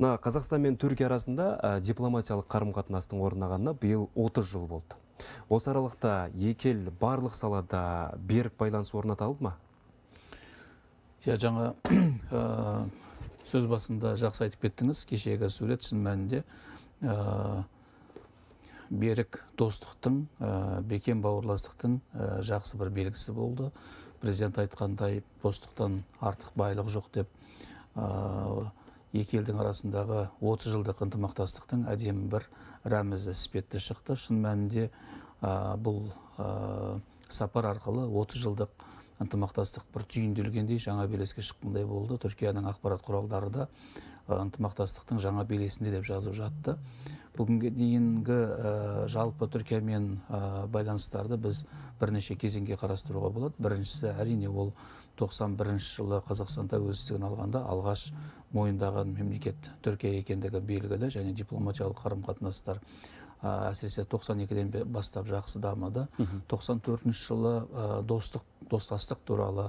мына қазақстан мен түркия арасында дипломатиялық қарым қатынастың орнағанына биыл 30 жыл болды осы аралықта екі ел барлық салада берік байланыс орната алды ма иә жаңа сөз басында жақсы айтып кеттіңіз кешегі сурет шын мәнінде берік достықтың бекем бауырластықтың жақсы бір белгісі болды президент айтқандай достықтан артық байлық жоқ деп екі елдің арасындағы 30 жылдық ынтымақтастықтың әдемі бір рәмізі іспетті шықты шын мәнінде ә, бұл ә, сапар арқылы 30 жылдық ынтымақтастық бір түйінделгендей жаңа белеске шыққандай болды түркияның ақпарат құралдары да ынтымақтастықтың жаңа белесінде деп жазып жатты бүгінге дейінгі ә, жалпы түркиямен байланыстарды біз бірнеше кезеңге қарастыруға болады біріншісі әрине ол тоқсан бірінші жылы қазақстанда тәуелсіздігін алғанда алғаш мойындаған мемлекет түркия екендігі белгілі және дипломатиялық қарым қатынастар әсіресе 92 екіден бастап жақсы дамыды тоқсан төртінші жылы достық достастық туралы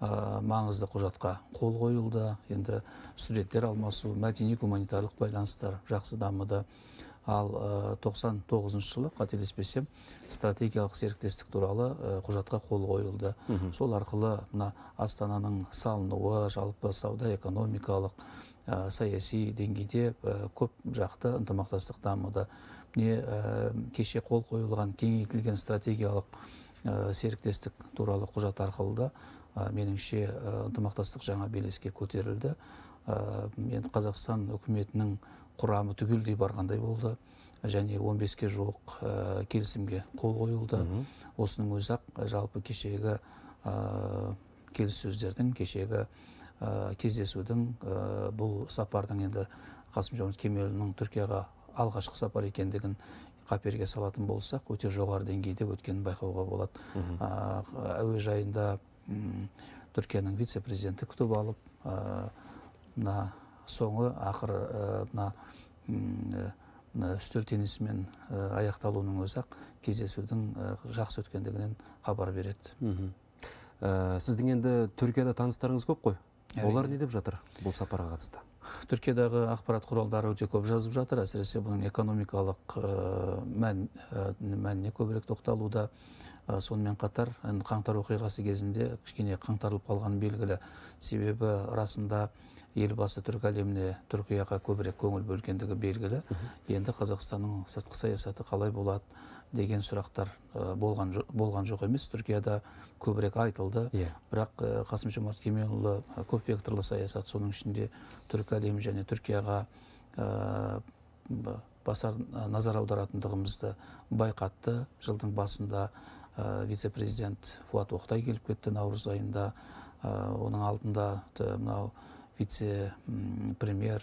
ә, маңызды құжатқа қол қойылды енді студенттер алмасу мәдени гуманитарлық байланыстар жақсы дамыды ал 99 э, тоғызыншы жылы қателеспесем стратегиялық серіктестік туралы э, құжатқа қол қойылды сол арқылы мына астананың салынуы жалпы сауда экономикалық э, саяси деңгейде көп жақты ынтымақтастық дамыды міне кеше қол қойылған кеңейтілген стратегиялық ә, серіктестік туралы құжат арқылы да ә, меніңше ынтымақтастық жаңа белеске көтерілді ә, қазақстан үкіметінің құрамы түгелдей барғандай болды және 15-ке жоқ ә, келісімге қол қойылды осының өзі ақ ә, жалпы кешегі ә, келіссөздердің кешегі ә, кездесудің бұл сапардың енді қасым жомарт кемелұлының түркияға алғашқы сапар екендігін қаперге салатын болсақ өте жоғары деңгейде өткенін байқауға болады әуежайында түркияның вице президенті күтіп алып мына соңы ақыры э, э, мына үстел теннисімен э, аяқталуының өзі ақ кездесудің жақсы өткендігінен хабар береді сіздің енді түркияда таныстарыңыз көп қой олар не деп жатыр бұл сапарға қатысты түркиядағы ақпарат құралдары өте көп жазып жатыр әсіресе бұның экономикалық мәніне көбірек тоқталуда сонымен қатар қаңтар оқиғасы кезінде кішкене қаңтарылып қалған белгілі себебі расында елбасы түркі әлеміне түркияға көбірек көңіл бөлгендігі белгілі енді қазақстанның сыртқы саясаты қалай болады деген сұрақтар болған, жоқ, болған жоқ емес түркияда көбірек айтылды yeah. Иә. бірақ қасым жомарт кемелұлы көпвекторлы саясат соның ішінде түркі әлемі және түркияға басар назар аударатындығымызды байқатты жылдың басында вице президент фуат оқтай келіп кетті наурыз айында оның алдында мынау вице-премьер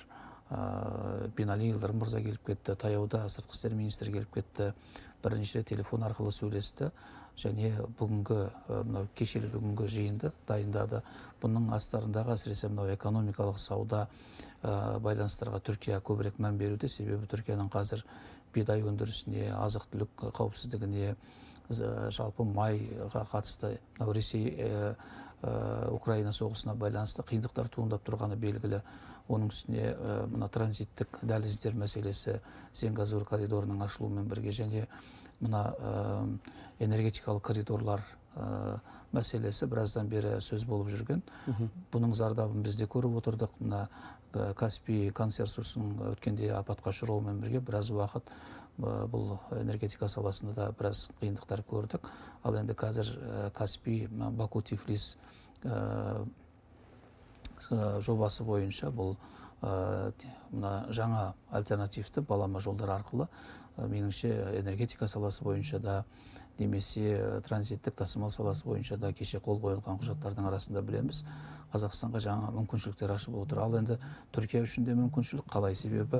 бинали Илдар мұрза келіп кетті таяуда сыртқы істер министрі келіп кетті бірінші рет телефон арқылы сөйлесті және бүгінгі кешелі бүгінгі жиынды дайындады бұның астарындағы әсіресе экономикалық сауда байланыстарға түркия көбірек мән беруде себебі түркияның қазір бидай өндірісіне азық түлік қауіпсіздігіне жалпы майға қатысты ресей Э, украина соғысына байланысты қиындықтар туындап тұрғаны белгілі оның үстіне э, мына транзиттік дәліздер мәселесі зенгазур коридорының ашылуымен бірге және мына э, энергетикалық коридорлар мәселесі біраздан бері сөз болып жүрген бұның зардабын біз де көріп отырдық мына каспий консерсусының өткенде апатқа ұшырауымен бірге біраз уақыт Э, бұл энергетика саласында да біраз қиындықтар көрдік ал енді қазір э, каспий баку тифлис э, жобасы бойынша бұл мына жаңа альтернативті балама жолдар арқылы меніңше энергетика саласы бойынша да немесе э, транзиттік тасымал саласы бойынша да кеше қол қойылған құжаттардың арасында білеміз қазақстанға жаңа мүмкіншіліктер ашып отыр ал енді түркия үшін де мүмкіншілік қалай себебі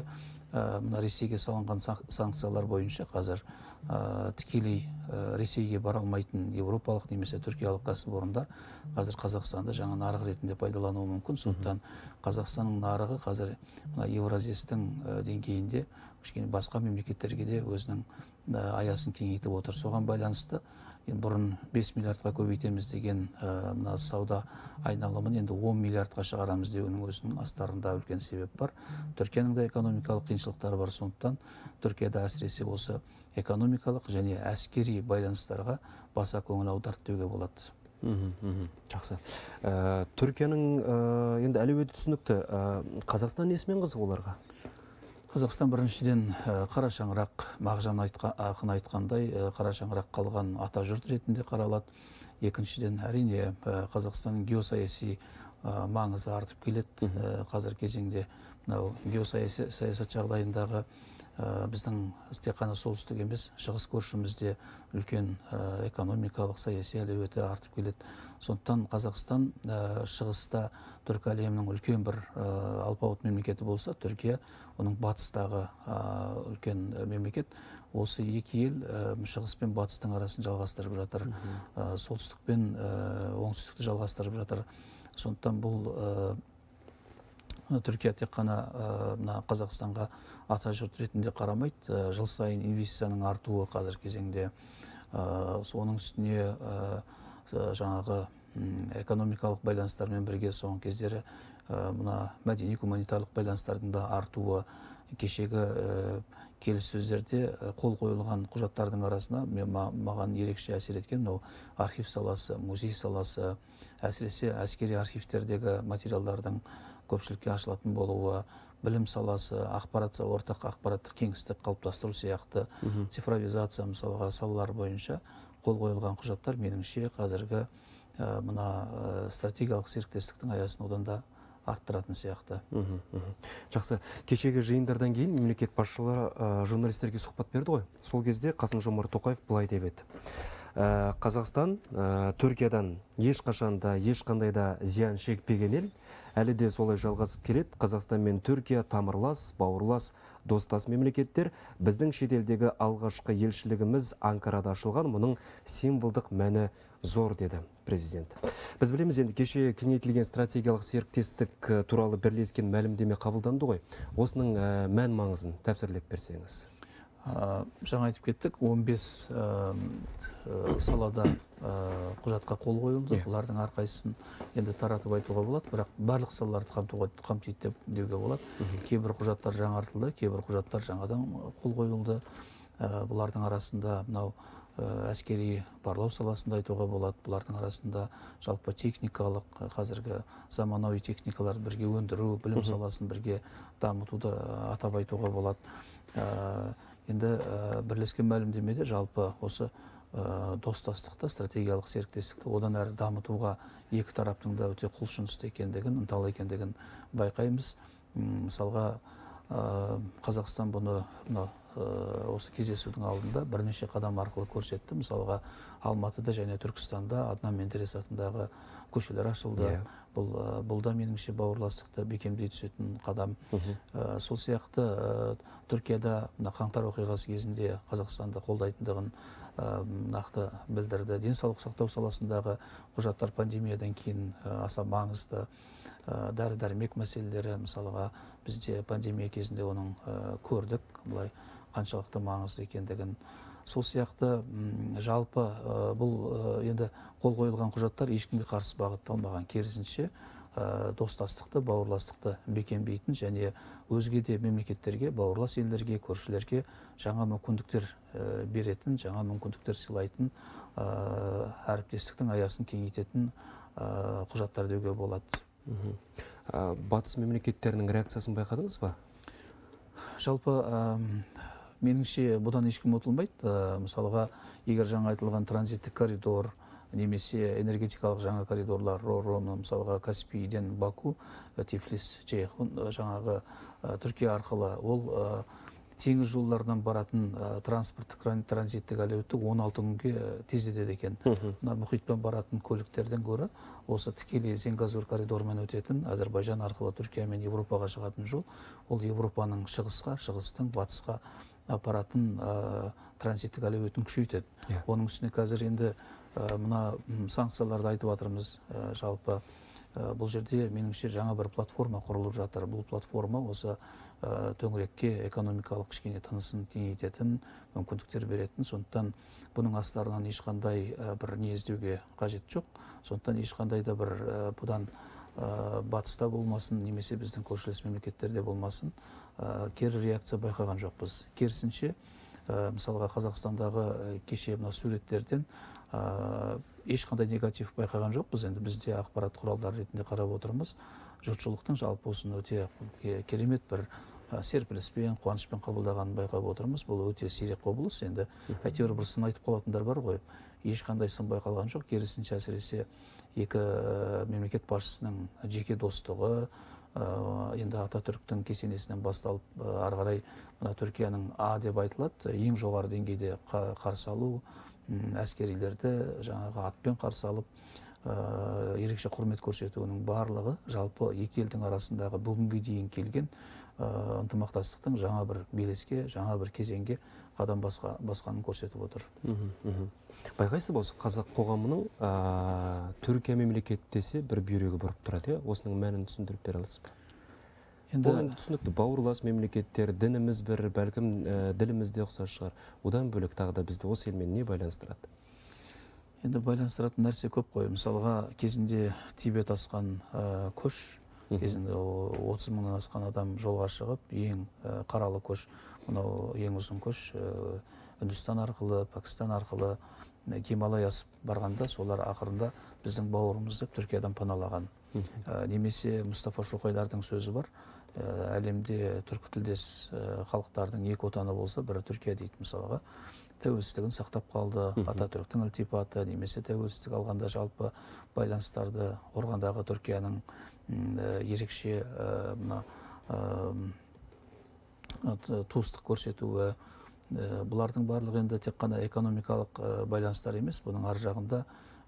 ә, мына ресейге салынған санкциялар бойынша қазір ә, тікелей ә, ресейге бара алмайтын еуропалық немесе түркиялық кәсіпорындар қазір қазақстанды жаңа нарық ретінде пайдалануы мүмкін сондықтан қазақстанның нарығы қазір мына ә, деңгейінде кішкене басқа мемлекеттерге де өзінің Ә, аясын кеңейтіп отыр соған байланысты бұрын 5 миллиардқа көбейтеміз деген ә, мына сауда айналымын енді 10 миллиардқа шығарамыз деуінің өзінің астарында үлкен себеп бар түркияның да экономикалық қиыншылықтары бар сондықтан түркияда әсіресе осы экономикалық және әскери байланыстарға баса көңіл аударды деуге болады жақсы ә, түркияның енді әлеуеті түсінікті қазақстан несімен қызық оларға қазақстан біріншіден қара шаңырақ мағжан ақын айтқандай қара қалған ата жұрт ретінде қаралады екіншіден әрине қазақстанның геосаяси маңызы артып келеді қазір кезеңде мынау геосаяси саясат жағдайындағы Э, біздің тек қана солтүстік емес шығыс көршімізде үлкен э, экономикалық саяси әлеуеті артып келеді сондықтан қазақстан э, шығыста түркі әлемінің үлкен бір алпауыт мемлекеті болса түркия оның батыстағы үлкен мемлекет осы екі ел шығыс пен батыстың арасын жалғастырып жатыр солтүстік пен оңтүстікті жалғастырып жатыр сондықтан бұл түркия тек қана мына қазақстанға ата жұрт ретінде қарамайды э, жыл сайын инвестицияның артуы қазір кезеңде э, соның үстіне э, жаңағы экономикалық байланыстармен бірге соңғы кездері мына мәдени гуманитарлық байланыстардың да артуы кешегі келіссөздерде қол қойылған құжаттардың арасына маған ерекше әсер еткен мынау архив саласы музей саласы әсіресе әскери архивтердегі материалдардың көпшілікке ашылатын болуы білім саласы ақпарат ортақ ақпараттық кеңістік қалыптастыру сияқты цифровизация мысалға салалар бойынша қол қойылған құжаттар меніңше қазіргі ә, мына стратегиялық серіктестіктің аясын одан да арттыратын сияқты жақсы кешегі жиындардан кейін мемлекет басшылары ә, журналистерге сұхбат берді ғой сол кезде қасым жомарт тоқаев былай деп еді ә, қазақстан ә, түркиядан ешқашан да ешқандай да зиян шекпеген ел әлі де солай жалғасып келеді қазақстан мен түркия тамырлас бауырлас достас мемлекеттер біздің шетелдегі алғашқы елшілігіміз анкарада ашылған мұның символдық мәні зор деді президент біз білеміз енді кеше кеңейтілген стратегиялық серіктестік э, туралы бірлескен мәлімдеме қабылданды ғой осының э, мән маңызын тәпсірлеп берсеңіз жаңа айтып кеттік 15 салада құжатқа қол қойылды иә. бұлардың әрқайсысын енді таратып айтуға болады бірақ барлық салаларды қамтуға қамтиды деп деуге болады кейбір құжаттар жаңартылды кейбір құжаттар жаңадан қол қойылды бұлардың арасында мынау әскери барлау саласында айтуға болады бұлардың арасында жалпы техникалық қазіргі заманауи техникалар бірге өндіру білім саласын бірге дамытуды атап айтуға болады енді э, бірлескен мәлімдемеде жалпы осы э, достастықты стратегиялық серіктестікті одан әрі дамытуға екі тараптың да өте құлшынысты екендігін ынталы екендігін байқаймыз мысалға э, қазақстан бұны мынау Э, осы кездесудің алдында бірнеше қадам арқылы көрсетті мысалға алматыда және түркістанда аднан мендерес атындағы көшелер ашылды yeah. Иә. бұл э, бұл да меніңше бауырластықты бекемдей түсетін қадам э, сол сияқты түркияда мына қаңтар оқиғасы кезінде қазақстанды қолдайтындығын нақты білдірді денсаулық сақтау саласындағы құжаттар пандемиядан кейін аса маңызды дәрі дәрмек мәселелері мысалға бізде пандемия кезінде оның көрдік былай қаншалықты маңызды екендігін сол сияқты жалпы бұл енді қол қойылған құжаттар ешкімге қарсы бағытталмаған керісінше достастықты бауырластықты бекемдейтін және өзге де мемлекеттерге бауырлас елдерге көршілерге жаңа мүмкіндіктер беретін жаңа мүмкіндіктер сыйлайтын әріптестіктің аясын кеңейтетін құжаттар деуге болады батыс мемлекеттерінің реакциясын байқадыңыз ба жалпы меніңше бұдан ешкім ұтылмайды Мысалыға, э, мысалға егер жаңа айтылған транзиттік коридор немесе энергетикалық жаңа коридорлар мысалыға мысалға каспийден баку э, тифлис э, жаңағы түркия арқылы ол теңіз жолдарынан баратын ә, транспорттық транзиттік әлеуетті 16 күнге тездетеді екен мына мұхитпен баратын көліктерден гөрі осы тікелей зенгазур коридорымен өтетін әзірбайжан арқылы түркия мен еуропаға шығатын жол ол еуропаның шығысқа шығыстың батысқа апаратын ә, транзиттік әлеуетін күшейтеді иә. оның үстіне қазір енді мына санкцияларды айтып жатырмыз жалпы бұл жерде меніңше жаңа бір платформа құрылып жатыр бұл платформа осы төңірекке экономикалық кішкене тынысын кеңейтетін мүмкіндіктер беретін сондықтан бұның астарынан ешқандай бір не іздеуге қажет жоқ сондықтан ешқандай да бір бұдан ә, батыста болмасын немесе біздің көршілес мемлекеттерде болмасын ә, кері реакция байқаған жоқпыз керісінше ә, мысалға қазақстандағы кеше мына суреттерден ә, ешқандай негатив байқаған жоқпыз енді бізде ақпарат құралдары ретінде қарап отырмыз жұртшылықтың жалпы осыны өте керемет бір серпіліспен қуанышпен қабылдағанын байқап отырмыз бұл өте сирек құбылыс енді әйтеуір бір сын айтып қалатындар бар ғой ешқандай сын байқалған жоқ керісінше әсіресе екі э, мемлекет басшысының жеке достығы э, енді ататүріктің кесенесінен басталып э, ары қарай мына түркияның а деп айтылады ең жоғары деңгейде қарсы алу әскерилерді жаңағы атпен қарсы алып ерекше құрмет көрсетуінің барлығы жалпы екі елдің арасындағы бүгінге дейін келген ынтымақтастықтың жаңа бір белеске жаңа бір кезеңге қадам басқа, басқанын көрсетіп отыр байқайсыз ба осы қазақ қоғамының ә, түркия мемлекеті десе бір бүйрегі бұрып тұрады иә осының мәнін түсіндіріп бере аласыз ба енді түсінікті бауырлас мемлекеттер дініміз бір бәлкім ә, діліміз де ұқсас шығар одан бөлек тағы да бізді осы елмен не байланыстырады енді байланыстыратын нәрсе көп қой мысалға кезінде тибет асқан көш кезінде отыз мыңнан асқан адам жолға шығып ең э, қаралы көш мынау ең ұзын көш э, үндістан арқылы пәкістан арқылы э, гималай асып барғанда солар ақырында біздің бауырымыз деп түркиядан паналаған немесе мұстафа шоқайлардың сөзі бар әлемде түркі тілдес халықтардың екі отаны болса бірі түркия дейді мысалға тәуелсіздігін сақтап қалды түріктің ілтипаты немесе тәуелсіздік алғанда жалпы байланыстарды қорғандағы түркияның Э, ерекше э, мына э, туыстық көрсетуі бұлардың барлығы енді тек қана экономикалық байланыстар емес бұның ар жағында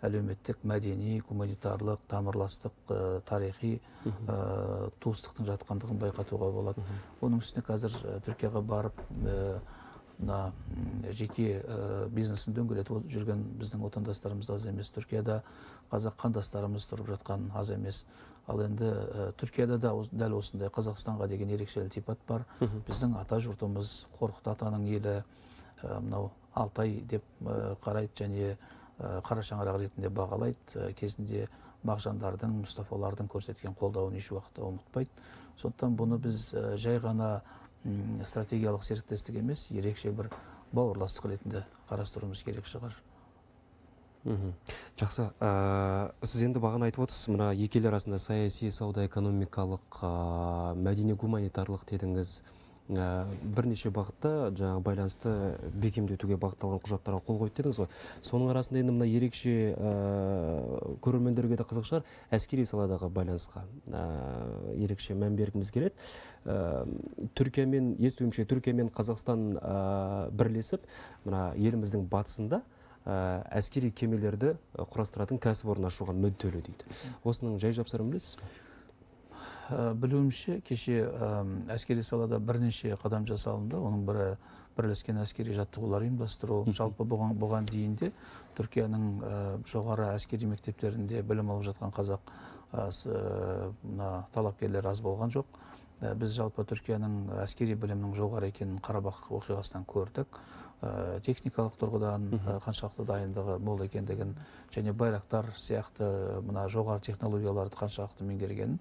әлеуметтік мәдени гуманитарлық тамырластық ә, тарихи ә, туыстықтың жатқандығын байқатуға болады оның үстіне қазір түркияға барып мына жеке бизнесін дөңгелетіп жүрген біздің отандастарымыз аз емес түркияда қазақ қандастарымыз тұрып жатқан аз емес ал енді ә, түркияда да дәл осындай қазақстанға деген ерекше ілтипат бар біздің ата жұртымыз қорқыт атаның елі э, мынау алтай деп э, қарайды және қара шаңырақ ретінде бағалайды кезінде мағжандардың мұстафалардың көрсеткен қолдауын еш уақытта ұмытпайды сондықтан бұны біз жай ғана стратегиялық серіктестік емес ерекше бір бауырластық ретінде қарастыруымыз керек шығар жақсы ә, сіз енді бағана айтып отырсыз мына екі ел арасында саяси сауда экономикалық ә, мәдени гуманитарлық дедіңіз ә, бірнеше бағытта жаңағы байланысты бекемдетуге бағытталған құжаттарға қол қойды дедіңіз ғой соның арасында енді мына ерекше ә, көрермендерге де қызық шығар әскери саладағы байланысқа ә, ерекше мән бергіміз келеді ә, түркиямен естуімше түркия мен қазақстан бірлесіп мына еліміздің батысында Ә, әскери кемелерді ә, құрастыратын кәсіпорын ашуға мүдделі дейді осының жай жапсарын білесіз бе ә, білуімше кеше әскери салада бірнеше қадам жасалынды оның бірі бірлескен әскери жаттығулар ұйымдастыру жалпы бұған, бұған дейін де түркияның жоғары әскери мектептерінде білім алып жатқан қазақ мына талапкерлер аз болған жоқ біз жалпы түркияның әскери білімнің жоғары екенін қарабақ оқиғасынан көрдік Э, техникалық тұрғыдан э, қаншалықты дайындығы мол екендігін және байрақтар сияқты э, мына жоғары технологияларды қаншалықты меңгергенін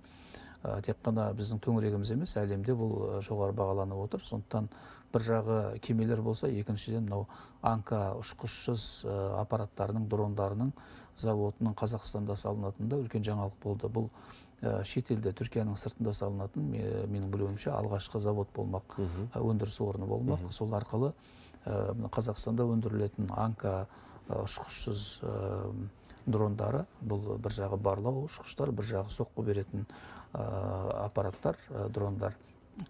тек қана біздің төңірегіміз емес әлемде бұл жоғары бағаланып отыр сондықтан бір жағы кемелер болса екіншіден мынау анка ұшқышсыз аппараттарының дрондарының заводының қазақстанда да үлкен жаңалық болды бұл шетелде түркияның сыртында салынатын менің білуімше алғашқы завод болмақ өндіріс орны болмақ сол арқылы Э, қазақстанда өндірілетін анка э, ұшқышсыз э, дрондары бұл бір жағы барлау ұшқыштар бір жағы соққы беретін аппараттар дрондар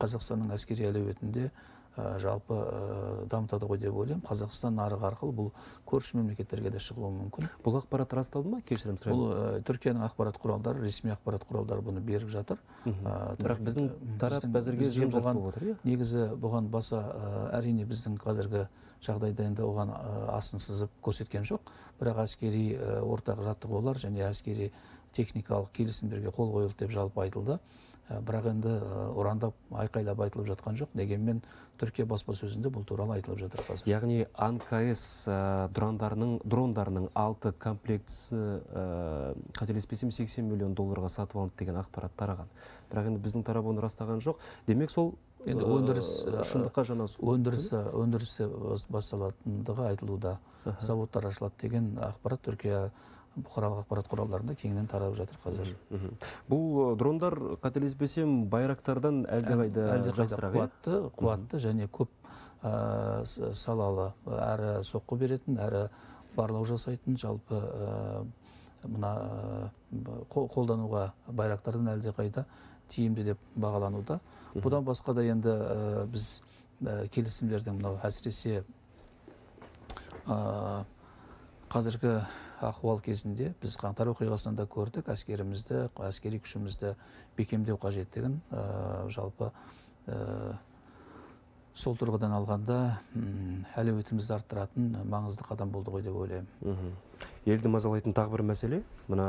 қазақстанның әскери әлеуетінде Э, жалпы э, дамытады ғой деп ойлаймын қазақстан нарығы арқылы бұл көрші мемлекеттерге де шығуы мүмкін бұл ақпарат расталды ма кешірім сұраймын бұл ә, түркияның ақпарат құралдары ресми ақпарат құралдары бұны беріп жатыр ә, бірақ біздің тарап әзірге жем отыр иә негізі бұған баса әрине біздің қазіргі жағдайда енді оған астын сызып көрсеткен жоқ бірақ әскери ортақ жаттығулар және әскери техникалық келісімдерге қол қойылды деп жалпы айтылды бірақ енді ұрандап айқайлап айтылып жатқан жоқ дегенмен түркия баспасөзінде бұл туралы айтылып жатыр қазір яғни анкс дрондарының дрондарының алты комплектісі қателеспесем сексен миллион долларға сатып алынды деген ақпарат тараған бірақ енді біздің тарап оны растаған жоқ демек сол енді өндіріс шындыққа жанасу өндірісі өндірісі басталатындығы айтылуда заводтар ашылады деген ақпарат түркия бұқаралық ақпарат құралдарында кеңінен тарап жатыр қазір бұл дрондар қателеспесем байрақтардан әлдеқайда иә? қуатты қуатты және көп ә, салалы әрі соққы беретін әрі барлау жасайтын жалпы ә, мына қолдануға байрақтардан әлдеқайда тиімді деп бағалануда бұдан басқа да енді біз ә, келісімдердің мынау әсіресе ә, қазіргі ахуал кезінде біз қаңтар оқиғасынан көрдік әскерімізді әскери күшімізді бекемдеу қажеттігін ә, жалпы ә, сол тұрғыдан алғанда әлеуетімізді арттыратын маңызды қадам болды ғой деп ойлаймын елді мазалайтын тағы бір мәселе мына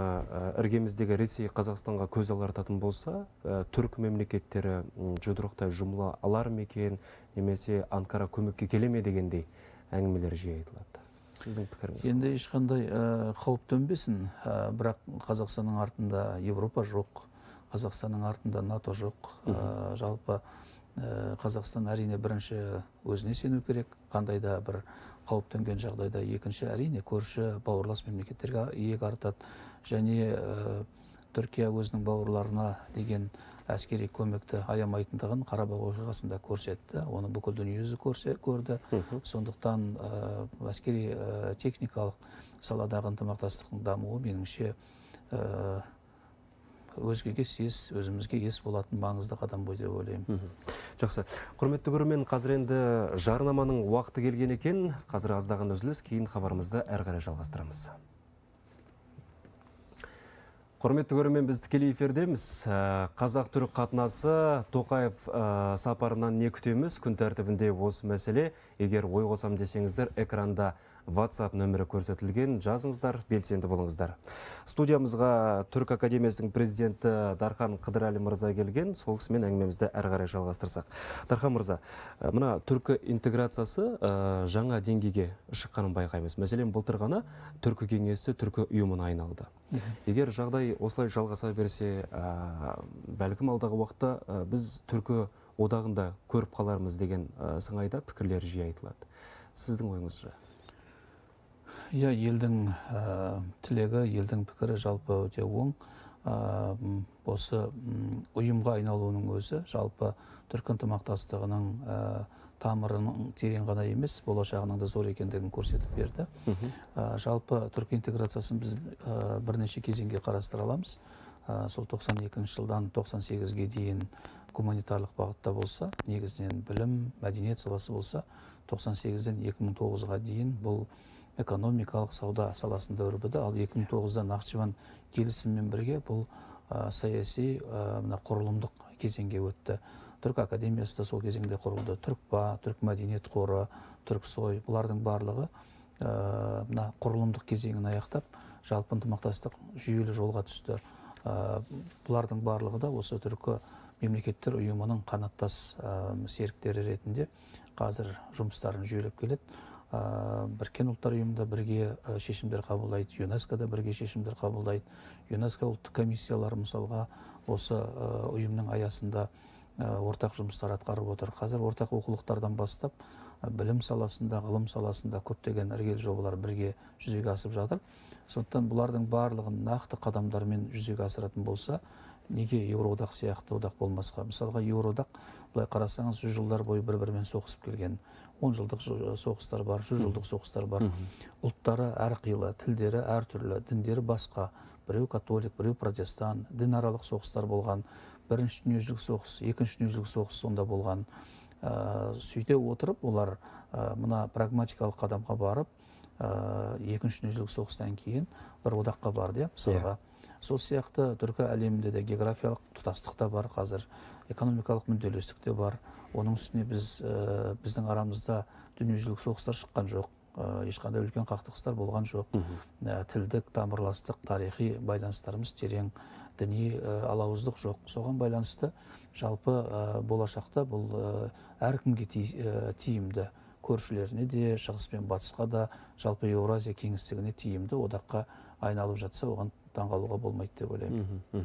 іргеміздегі ресей қазақстанға көз алартатын болса ә, мемлекеттері жұдырықтай жұмыла алар ма екен немесе анкара көмекке келе ме дегендей әңгімелер жиі айтылады сіздің пікіріңіз енді ешқандай э, қауіп төнбесін э, бірақ қазақстанның артында Европа жоқ қазақстанның артында нато жоқ э, жалпы қазақстан әрине бірінші өзіне сену керек қандай да бір қауіп төнген жағдайда екінші әрине көрші бауырлас мемлекеттерге иек артады және ә, түркия өзінің бауырларына деген әскери көмекті аямайтындығын қарабақ оқиғасында көрсетті оны бүкіл дүние жүзі көрді сондықтан әскери техникалық саладағы ынтымақтастықтың дамуы меніңше өзгеге сес өзімізге ес болатын маңызды қадам ғой деп ойлаймын жақсы құрметті көрермен қазір енді жарнаманың уақыты келген екен қазір аздаған үзіліс кейін хабарымызды әрі қарай жалғастырамыз құрметті көрермен біз тікелей эфирдеміз ә, қазақ түрік қатынасы тоқаев ә, сапарынан не күтеміз күн тәртібінде осы мәселе егер ой қосам десеңіздер экранда WhatsApp нөмірі көрсетілген. Жазыңыздар, белсенді болыңыздар. Студиямызға Түрк Академиясының президенті Дархан Қыдырәлі мырза келген. Сол кісімен әңгімемізді әрі қарай жалғастырсақ. Дархан мырза, мына түркі интеграциясы жаңа деңгейге шыққанын байқаймыз. Мәселен, былтыр ғана түркі кеңесі түркі ұйымына айналды. Егер жағдай осылай жалғаса берсе, бәлкім алдағы уақытта біз түркі одағында көріп қалармыз деген сыңайда пікірлер жиі айтылады сіздің ойыңызша иә елдің ә, тілегі елдің пікірі жалпы өте оң ә, осы ұйымға айналуының өзі жалпы түркі ынтымақтастығының э, тамырының терең ғана емес болашағының да зор екендігін көрсетіп берді жалпы түркі интеграциясын біз бірнеше кезеңге қарастыра аламыз ә, сол 92 жылдан 98-ге дейін гуманитарлық бағытта болса негізінен білім мәдениет саласы болса 98-ден 2009-ға дейін бұл экономикалық сауда саласында өрбіді ал 2009-да нақшыван келісіммен бірге бұл саяси құрылымдық кезеңге өтті Түрк академиясы да сол кезеңде құрылды түркпа түрк мәдениет қоры түрксой бұлардың барлығы мына құрылымдық кезеңін аяқтап жалпы ынтымақтастық жүйелі жолға түсті бұлардың барлығы да осы түркі мемлекеттер ұйымының қанаттас серіктері ретінде қазір жұмыстарын жүйелеп келеді біріккен ұлттар ұйымында бірге шешімдер қабылдайды юнеско да бірге шешімдер қабылдайды юнеско ұлттық комиссиялар мысалға осы ұйымның аясында ортақ жұмыстар атқарып отыр қазір ортақ оқулықтардан бастап білім саласында ғылым саласында көптеген іргелі жобалар бірге жүзеге асып жатыр сондықтан бұлардың барлығын нақты қадамдармен жүзеге асыратын болса неге еуроодақ сияқты одақ болмасқа мысалға еуроодақ былай қарасаңыз жүз жылдар бойы бір бірімен соғысып келген он э, жылдық соғыстар бар жүз жылдық соғыстар бар ұлттары әрқилы тілдері әртүрлі діндері басқа біреу католик біреу протестант дінаралық соғыстар болған бірінші дүниежүзілік соғыс екінші дүниежүзілік соғыс сонда болған ә, сөйте отырып олар э, мына прагматикалық қадамға барып ә, екінші дүниежүзілік соғыстан кейін бір одаққа барды иә мысалға иә. сол сияқты түркі әлемінде де географиялық тұтастық та бар қазір экономикалық мүдделестік те бар оның үстіне біз ә, біздің арамызда дүниежүзілік соғыстар шыққан жоқ ә, ешқандай үлкен қақтығыстар болған жоқ э, тілдік тамырластық тарихи байланыстарымыз терең діни алауыздық жоқ соған байланысты жалпы болашақта бұл әркімге тиімді көршілеріне де шығыс пен батысқа да жалпы еуразия кеңістігіне тиімді одаққа айналып жатса оған таңғалуға болмайды деп ойлаймын